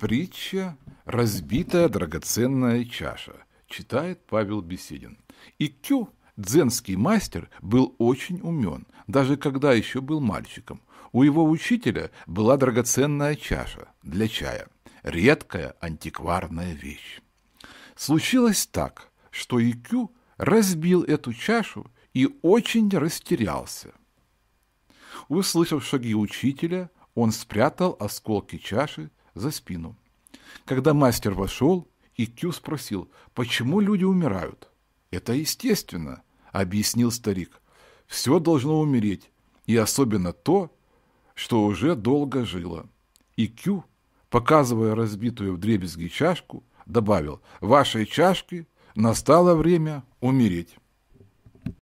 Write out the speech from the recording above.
Притча «Разбитая драгоценная чаша» читает Павел Беседин. И Кю, дзенский мастер, был очень умен, даже когда еще был мальчиком. У его учителя была драгоценная чаша для чая, редкая антикварная вещь. Случилось так, что Икю разбил эту чашу и очень растерялся. Услышав шаги учителя, он спрятал осколки чаши за спину. Когда мастер вошел, Икю спросил, почему люди умирают? «Это естественно», — объяснил старик. «Все должно умереть, и особенно то, что уже долго жило». Икю, показывая разбитую в дребезги чашку, добавил, «Вашей чашке настало время умереть».